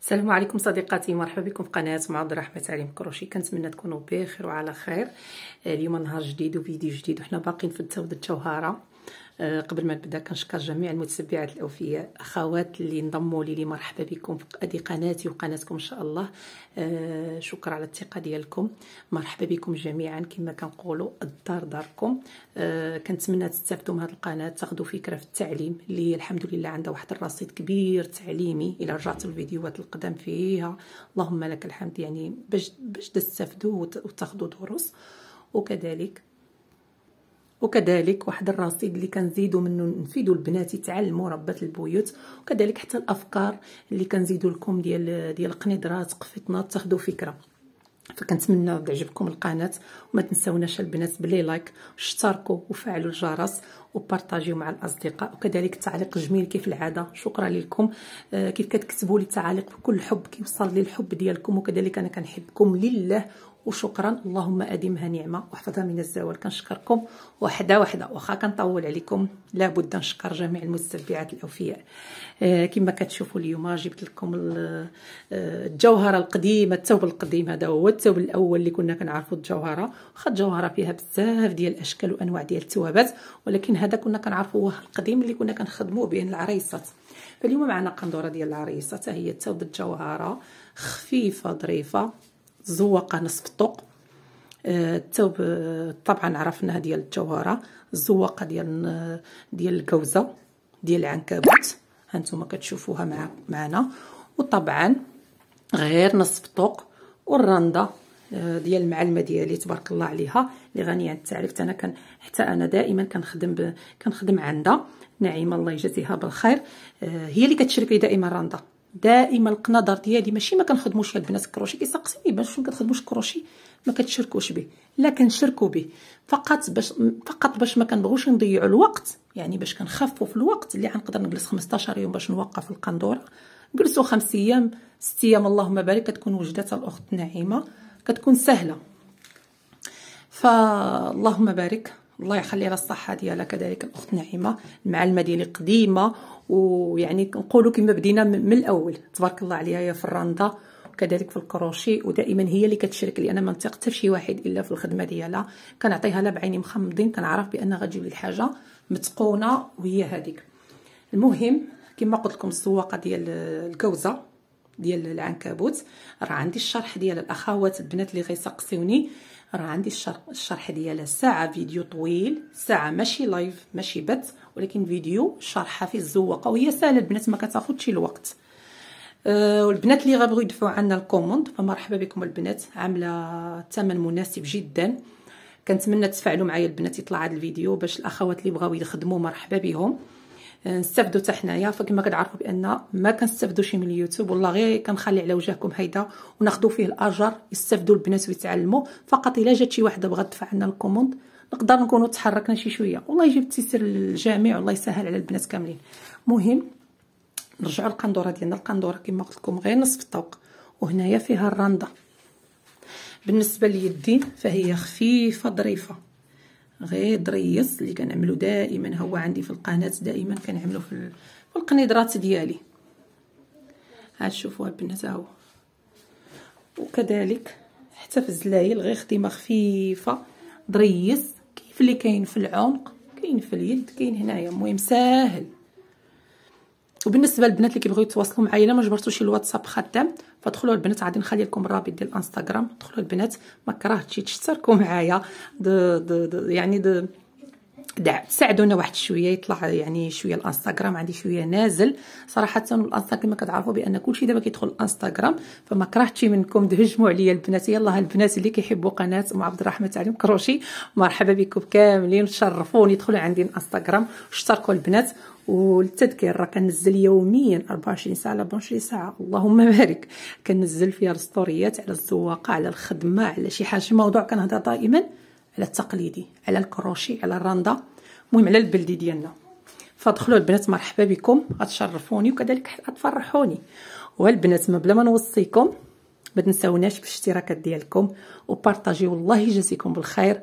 السلام عليكم صديقاتي مرحبا بكم في قناه معود رحمه تعليم كروشي كنتمنى تكونوا بخير وعلى خير اليوم نهار جديد وفيديو جديد وحنا باقيين في تزود الجوهره آه، قبل ما نبدا كنشكر جميع المتتبعات الاوفياء اخوات اللي انضموا لي مرحبا بكم في قناتي وقناتكم ان شاء الله آه، شكرا على الثقه ديالكم مرحبا بكم جميعا كما كنقولوا الدار داركم آه، كنتمنى تستافدوا من هذه القناه تاخذوا فكره في التعليم اللي الحمد لله عندها واحد الرصيد كبير تعليمي الى رجعت الفيديوهات القدام فيها اللهم لك الحمد يعني باش باش تستافدوا وتاخذوا دروس وكذلك وكذلك واحد الرصيد اللي كنزيدو منه نفيدو البنات يتعلموا ربة البيوت وكذلك حتى الافكار اللي كنزيدو لكم ديال ديال القنيدرات قفطنات تاخذوا فكره فكنتمنى تعجبكم القناه وما تنساوناش البنات بلي لايك واشتركوا وفعلوا الجرس وبارطاجيو مع الاصدقاء وكذلك التعليق جميل كيف العاده شكرا لكم آه، كيف كتكتبوا لي التعاليق بكل حب كيوصل لي الحب ديالكم وكذلك انا كنحبكم لله وشكرا اللهم اديمها نعمه واحفظها من الزوال كنشكركم وحده وحده واخا كنطول عليكم لابد نشكر جميع المستبعات الاوفياء آه، كما كتشوفوا اليوم جبت لكم آه، الجوهره القديمه الثوب القديم هذا هو الثوب الاول اللي كنا كنعرفوا الجوهره واخا الجوهره فيها بزاف ديال الاشكال وانواع ديال التوابات ولكن هذا كنا كنعرفوه القديم اللي كنا كنخدموه بين العريسات فاليوم معنا قندوره ديال العريسه حتى هي التوب الجوهره خفيفه ظريفه زوقه نصف الطوق آه، الثوب طبعا عرفناه ديال الجوهره الزواقه ديال ديال الكوزه ديال العنكبوت هانتوما كتشوفوها مع معنا وطبعا غير نصف الطوق والرنده آه، ديال المعلمه ديالي تبارك الله عليها اللي غنيه عن التعريف انا كان حتى انا دائما كنخدم ب... كنخدم عندها نعيمه الله يجازيها بالخير آه، هي اللي كتشرك لي دائما رندا دائما القناظر ديالي ماشي ما كنخدموش البنات الكروشي كيسقسيني باش ما كتخدموش الكروشي ما كتشركوش به لا كنشركو به فقط باش فقط باش ما كنبغوش نضيعوا الوقت يعني باش كنخففوا في الوقت اللي غنقدر نجلس 15 يوم باش نوقف القندوره جلسوا خمس ايام ست ايام اللهم بارك كتكون وجدات الاخت نعيمه كتكون سهله فاللهم بارك الله يخلي لها الصحه ديالها كذلك الاخت نعيمه المعلمه ديالي قديمه ويعني نقولوا كما بدينا من الاول تبارك الله عليها يا فراندا وكذلك في الكروشي ودائما هي اللي كتشارك لان ما نثق حتى شي واحد الا في الخدمه ديالها كنعطيها لها بعيني مخمضين كنعرف بان غتجيب لي الحاجه متقونه وهي هذيك المهم كما قلت لكم السواقه ديال الكوزه ديال العنكبوت راه عندي الشرح ديال الاخوات البنات اللي غيسقسيوني راه عندي الشرح ديالها ساعه فيديو طويل ساعه ماشي لايف ماشي بث ولكن فيديو شرحها في الزوقه وهي سهله البنات ما كتاخذش الوقت أه، والبنات اللي غيبغيو يدفعوا عنا الكوموند فمرحبا بكم البنات عامله ثمن مناسب جدا كنتمنى تفعلوا معايا البنات يطلع هذا الفيديو باش الاخوات اللي بغاو يخدموا مرحبا بهم نستافدوا حتى حنايا فكما كتعرفوا بان ما شي من اليوتيوب والله غير كنخلي على وجهكم هيدا وناخذوا فيه الاجر يستافدوا البنات ويتعلموا فقط الا جات شي وحده بغات تدفع لنا الكوموند نقدر نكونوا تحركنا شي شويه والله يجيب التيسير للجميع والله يسهل على البنات كاملين مهم نرجعوا للقندوره ديالنا القندوره كما قلت لكم غير نصف الطوق وهنايا فيها الرنده بالنسبه لليدين فهي خفيفه ظريفه غير دريص اللي كنعملو دائما هو عندي في القناه دائما كنعملو في في القنيدرات ديالي ها شوفوا البنات هو وكذلك حتى في الزلايل غير خديمه خفيفه دريص كيف اللي كاين في العنق كاين في اليد كاين هنايا المهم ساهل وبالنسبه للبنات اللي كيبغيو يتواصلوا معايا الا ما جبرتوش الواتساب خدام فدخلوا البنات غادي نخلي لكم الرابط ديال الانستغرام دخلوا البنات ما كرهتش تشتركوا معايا يعني دو دع ساعدونا واحد شويه يطلع يعني شويه الانستغرام عندي شويه نازل صراحه الانستغرام كما كتعرفوا بان كلشي دابا كيدخل الانستغرام فما كرهتش منكم تهجموا عليا البنات يلاه البنات اللي كيحبوا قناه ام عبد الرحمن تعليم كروشي مرحبا بكم كاملين تشرفوني يدخلوا عندي الانستغرام اشتركوا البنات والتذكير راه كنزل يوميا 24 ساعه على 24 ساعه اللهم بارك كنزل فيها الستوريات على الزواقه على الخدمه على شي حاجه موضوع كنهضر دائما على التقليدي على الكروشي على الرنده المهم على البلدي ديالنا فدخلوا البنات مرحبا بكم غتشرفوني وكذلك غتفرحوني والبنات ما بلا ما نوصيكم ما تنساوناش بالاشتراكات ديالكم وبارطاجيو الله يجازيكم بالخير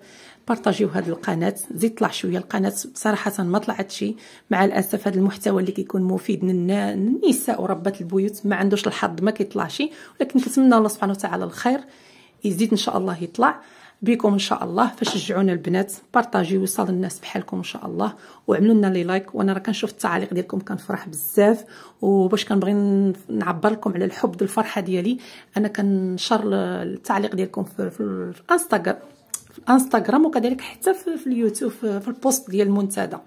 بارطاجيو هذه القناه زيد طلع شويه القناه صراحه ما طلعتش مع الاسف هذا المحتوى اللي كيكون مفيد للنساء وربات البيوت ما عندوش الحظ ما كيطلعش ولكن كنتمنى الله سبحانه وتعالى الخير يزيد ان شاء الله يطلع بكم ان شاء الله فشجعونا البنات بارطاجيو وصل الناس بحالكم ان شاء الله وعملوا لنا لي لايك وانا راه كنشوف التعاليق ديالكم كنفرح بزاف وباش كنبغي نعبر لكم على الحب الفرحه ديالي انا كنشر التعليق ديالكم في, في الانستغرام في الانستغرام وكذلك حتى في, في اليوتيوب في, في البوست ديال المنتدى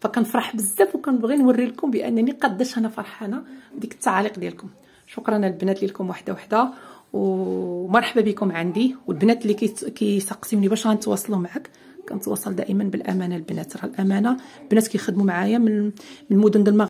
فكنفرح بزاف وكنبغي نوري لكم بانني قداش انا فرحانه بديك التعاليق ديالكم شكرا البنات ليكم وحده وحده ومرحبا بكم عندي والبنات اللي كيسقسيوني باش غنتواصلوا معك كنتواصل دائما بالامانه البنات راه الامانه البنات كيخدموا معايا من المدن ديال